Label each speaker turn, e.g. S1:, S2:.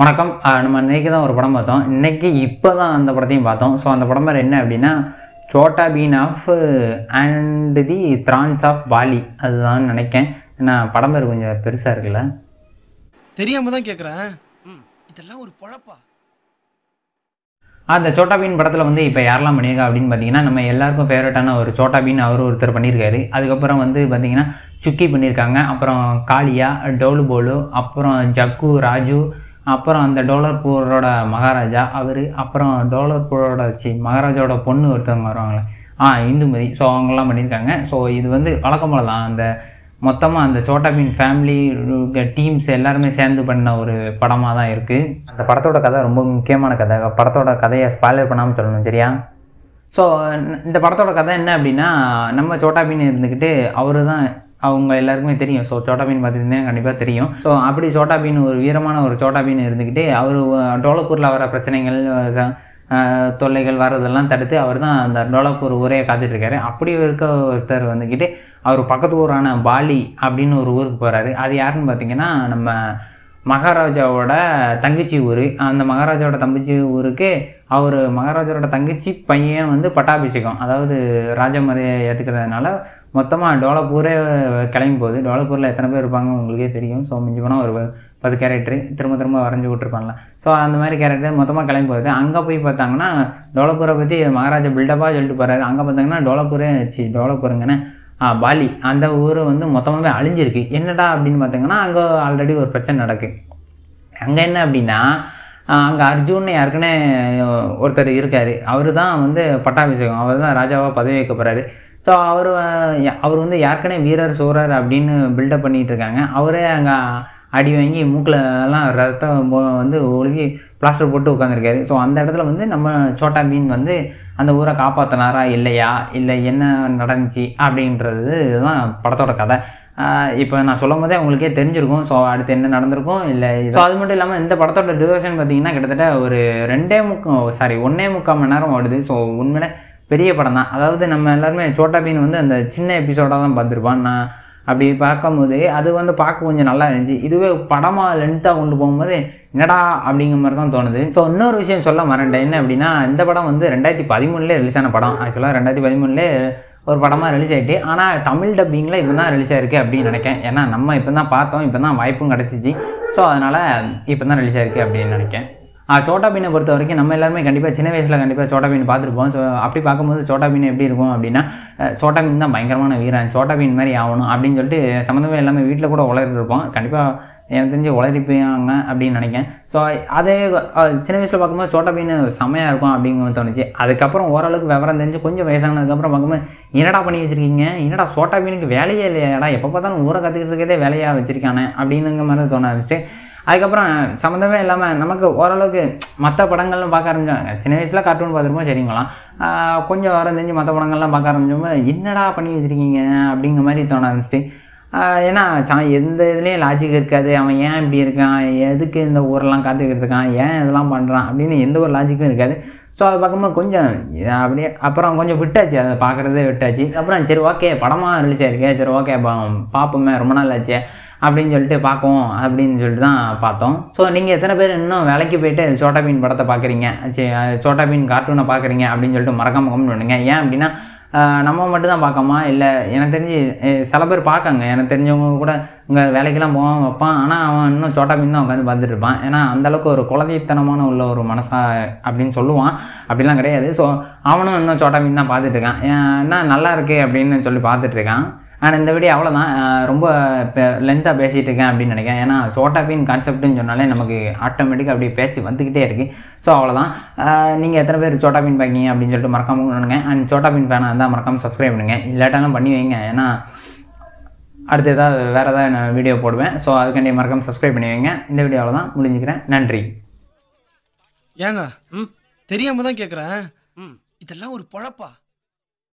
S1: வணக்கம் நம்ம இன்னைக்கு தான் ஒரு படம் பார்த்தோம் இன்றைக்கி இப்போ தான் அந்த படத்தையும் பார்த்தோம் ஸோ அந்த படம் என்ன அப்படின்னா Chhota Bheem of and the throne of Bali அதுதான் நினைக்கேன் ஏன்னா படம் பேர் கொஞ்சம் பெருசாக இருக்குல்ல தெரியாம தான் கேட்குறேன் இதெல்லாம் ஒரு பொழப்பா அந்த சோட்டா பீன் படத்தில் வந்து இப்போ யாரெல்லாம் பண்ணியிருக்கா அப்படின்னு பார்த்தீங்கன்னா நம்ம எல்லாருக்கும் ஃபேவரட்டான ஒரு சோட்டா பீன் அவர் ஒருத்தர் பண்ணியிருக்காரு அதுக்கப்புறம் வந்து பார்த்தீங்கன்னா சுக்கி பண்ணியிருக்காங்க அப்புறம் காளியா டோலு போலு அப்புறம் ஜக்கு ராஜு அப்புறம் அந்த டோலர்பூரோட மகாராஜா அவர் அப்புறம் டோலர்பூரோட சி மகாராஜாவோட பொண்ணு ஒருத்தவங்க வருவாங்களே ஆ இந்துமதி ஸோ அவங்கெல்லாம் பண்ணியிருக்காங்க ஸோ இது வந்து வழக்கம் போல தான் அந்த மொத்தமாக அந்த பீன் ஃபேமிலி டீம்ஸ் எல்லாருமே சேர்ந்து பண்ண ஒரு படமாக தான் இருக்குது அந்த படத்தோட கதை ரொம்ப முக்கியமான கதை படத்தோட கதையை ஸ்பாலர் பண்ணாமல் சொல்லணும் சரியா ஸோ இந்த படத்தோட கதை என்ன அப்படின்னா நம்ம பீன் இருந்துக்கிட்டு அவர் தான் அவங்க எல்லாருக்குமே தெரியும் ஸோ சோட்டா பீன் பார்த்துருந்தேன் கண்டிப்பாக தெரியும் ஸோ அப்படி சோட்டா பீன் ஒரு வீரமான ஒரு சோட்டா பீன் இருந்துக்கிட்டு அவர் டோலப்பூரில் வர பிரச்சனைகள் தொல்லைகள் வர்றதெல்லாம் தடுத்து அவர் தான் அந்த டோலப்பூர் ஊரையை காத்துட்ருக்காரு அப்படி இருக்க ஒருத்தர் வந்துக்கிட்டு அவர் பக்கத்து ஊரான பாலி அப்படின்னு ஒரு ஊருக்கு போகிறாரு அது யாருன்னு பார்த்தீங்கன்னா நம்ம மகாராஜாவோட தங்கச்சி ஊர் அந்த மகாராஜாவோட தங்கச்சி ஊருக்கு அவர் மகாராஜாவோட தங்கச்சி பையன் வந்து பட்டாபிஷேகம் அதாவது ராஜமரியை ஏற்றுக்கிறதுனால மொத்தமாக டோலப்பூரே கிளம்பி போகுது டோலப்பூரில் எத்தனை பேர் இருப்பாங்க உங்களுக்கே தெரியும் ஸோ மிஞ்சி போனால் ஒரு பத்து கேரக்டர் திரும்ப திரும்ப வரைஞ்சி விட்ருப்பாங்கள ஸோ அந்த மாதிரி கேரக்டர் மொத்தமாக கிளம்பி போகுது அங்கே போய் பார்த்தாங்கன்னா டோலப்பூரை பற்றி மகாராஜா பில்டப்பாக சொல்லிட்டு போகிறாரு அங்கே பார்த்தாங்கன்னா டோலப்பூரே ஆச்சு டோலப்பூருங்கன்னு பாலி அந்த ஊர் வந்து மொத்தமாகவே அழிஞ்சிருக்கு என்னடா அப்படின்னு பார்த்தீங்கன்னா அங்கே ஆல்ரெடி ஒரு பிரச்சனை நடக்குது அங்கே என்ன அப்படின்னா அங்கே அர்ஜுன்னு யாருக்குன்னு ஒருத்தர் இருக்கார் அவர் தான் வந்து பட்டாபிஷேகம் அவர் தான் ராஜாவாக பதவி வைக்கப்படுறாரு ஸோ அவர் அவர் வந்து யாருக்கனே வீரர் சோறார் அப்படின்னு பில்டப் பண்ணிகிட்டு இருக்காங்க அவரே அங்கே அடி வாங்கி மூக்கிலலாம் ரத்தம் வந்து ஒழுகி பிளாஸ்டர் போட்டு உட்காந்துருக்காரு ஸோ அந்த இடத்துல வந்து நம்ம சோட்டா மீன் வந்து அந்த ஊரை காப்பாற்றினாரா இல்லையா இல்லை என்ன நடந்துச்சு அப்படின்றது தான் படத்தோட கதை இப்போ நான் சொல்லும் போதே உங்களுக்கே தெரிஞ்சிருக்கும் ஸோ அடுத்து என்ன நடந்திருக்கும் இல்லை ஸோ அது மட்டும் இல்லாமல் இந்த படத்தோட டியூரேஷன் பார்த்தீங்கன்னா கிட்டத்தட்ட ஒரு ரெண்டே முக்கம் சாரி ஒன்றே முக்கால் மணி நேரம் ஓடுது ஸோ உண்மையிலே பெரிய படம் தான் அதாவது நம்ம எல்லாருமே சோட்டா பீன் வந்து அந்த சின்ன எபிசோடாக தான் பார்த்துருப்பான் நான் அப்படி பார்க்கும்போது அது வந்து பார்க்க கொஞ்சம் நல்லா இருந்துச்சு இதுவே படமாக லென்த்தாக கொண்டு போகும்போது என்னடா அப்படிங்கிற மாதிரி தான் தோணுது ஸோ இன்னொரு விஷயம் சொல்ல மறண்டேன் என்ன அப்படின்னா இந்த படம் வந்து ரெண்டாயிரத்தி பதிமூணுலேயே ரிலீஸ் ஆன படம் ஆக்சுவலாக ரெண்டாயிரத்தி பதிமூணுலேயே ஒரு படமாக ரிலீஸ் ஆகிட்டு ஆனால் தமிழ் டப்பிங்கில் இப்போ தான் ரிலீஸ் ஆயிருக்கு அப்படின்னு நினைக்கேன் ஏன்னா நம்ம இப்போ தான் பார்த்தோம் இப்போ தான் வாய்ப்பும் கிடச்சிச்சு ஸோ அதனால் இப்போ தான் ரிலீஸ் ஆயிருக்கு அப்படின்னு நினைக்கேன் சோட்டா பீனை பொறுத்த வரைக்கும் நம்ம எல்லாருமே கண்டிப்பாக சின்ன வயசில் கண்டிப்பாக சோட்டா பீன் பார்த்துருப்போம் ஸோ அப்படி பார்க்கும்போது சோட்டா பீன் எப்படி இருக்கும் அப்படின்னா சோட்டா பீன் தான் பயங்கரமான வீரன் சோட்டா பீன் மாதிரி ஆகணும் அப்படின்னு சொல்லிட்டு சம்மந்தமே எல்லாமே வீட்டில் கூட உலகிருப்போம் கண்டிப்பாக எனக்கு தெரிஞ்சு உளறிப்பாங்க அப்படின்னு நினைக்கிறேன் ஸோ அதே சின்ன வயசில் பார்க்கும்போது சோட்டா பீன் செம்மையாக இருக்கும் அப்படிங்கிறது தோணுச்சு அதுக்கப்புறம் ஓரளவுக்கு விவரம் தெரிஞ்சு கொஞ்சம் வயசானதுக்கப்புறம் பார்க்கும்போது என்னடா பண்ணி வச்சுருக்கீங்க என்னடா சோட்டா பீனுக்கு வேலையே இல்லையாடா எப்போ பார்த்தாலும் ஊரை கற்றுக்கிட்டு இருக்கதே வேலையாக வச்சுருக்கானே அப்படின்னுங்கிற மாதிரி தோண ஆரம்பிச்சு அதுக்கப்புறம் சம்மந்தமே இல்லாமல் நமக்கு ஓரளவுக்கு மற்ற படங்கள்லாம் பார்க்க ஆரம்பிச்சாங்க சின்ன வயசில் கார்ட்டூன் பார்த்துருமோ சரிங்களாம் கொஞ்சம் வாரம் தெரிஞ்சு மற்ற படங்கள்லாம் பார்க்க ஆரம்பிச்சோம் என்னடா பண்ணி வச்சுருக்கீங்க அப்படிங்கிற மாதிரி தோண ஆரம்பிச்சிட்டு ஏன்னா சா எந்த இதுலேயும் லாஜிக் இருக்காது அவன் ஏன் இப்படி இருக்கான் எதுக்கு இந்த ஊரெல்லாம் காத்துக்கிட்டு இருக்கான் ஏன் இதெல்லாம் பண்ணுறான் அப்படின்னு எந்த ஒரு லாஜிக்கும் இருக்காது ஸோ அதை பார்க்கும்போது கொஞ்சம் அப்படியே அப்புறம் கொஞ்சம் விட்டாச்சு அதை பார்க்குறதே விட்டாச்சு அப்புறம் சரி ஓகே படமாக ரிலீஸ் ஆகிருக்கு சரி ஓகே பா பார்ப்போமே ரொம்ப நாள் ஆச்சு அப்படின்னு சொல்லிட்டு பார்க்குவோம் அப்படின்னு சொல்லிட்டு தான் பார்த்தோம் ஸோ நீங்கள் எத்தனை பேர் இன்னும் வேலைக்கு போயிட்டு சோட்டா பீன் படத்தை பார்க்குறீங்க சோட்டா பீன் கார்ட்டூனை பார்க்குறீங்க அப்படின்னு சொல்லிட்டு மறக்காம கம்மி பண்ணுங்க ஏன் அப்படின்னா நம்ம மட்டும் தான் பார்க்காமா இல்லை எனக்கு தெரிஞ்சு சில பேர் பார்க்காங்க எனக்கு தெரிஞ்சவங்க கூட இங்கே வேலைக்கெல்லாம் போவான் வைப்பான் ஆனால் அவன் இன்னும் சோட்டா மீன் தான் உட்காந்து பார்த்துட்டு இருப்பான் ஏன்னா அந்தளவுக்கு ஒரு குழந்தைத்தனமான உள்ள ஒரு மனசா அப்படின்னு சொல்லுவான் அப்படிலாம் கிடையாது ஸோ அவனும் இன்னும் சோட்டா மீன் தான் பார்த்துட்ருக்கான் ஏன்னா நல்லா இருக்குது அப்படின்னு சொல்லி பார்த்துட்ருக்கான் ஆனால் இந்த வீடியோ அவ்வளோதான் ரொம்ப இப்போ லென்த்தாக பேசிகிட்டு இருக்கேன் அப்படின்னு நினைக்கிறேன் ஏன்னா ஷோட்டாப்பின் கான்செப்ட்னு சொன்னாலே நமக்கு ஆட்டோமேட்டிக்காக அப்படியே பேச்சு வந்துக்கிட்டே இருக்குது ஸோ அவ்வளோதான் நீங்கள் எத்தனை பேர் சோட்டாபின் பார்க்கிங்க அப்படின்னு சொல்லிட்டு மறக்காமல் பண்ணுங்க அண்ட் சோட்டாபின் பேனாக இருந்தால் மறக்காமல் சப்ஸ்கிரைப் பண்ணுங்க இல்லாட்டாலும் பண்ணி வைங்க ஏன்னா அடுத்து ஏதாவது வேறு ஏதாவது நான் வீடியோ போடுவேன் ஸோ அதுக்காண்டி மறக்காமல் சப்ஸ்கிரைப் பண்ணி வைங்க இந்த வீடியோ அவ்வளோதான் முடிஞ்சுக்கிறேன் நன்றி ஏங்க தெரியாமல் தான் கேட்குறேன் இதெல்லாம் ஒரு பொழப்பா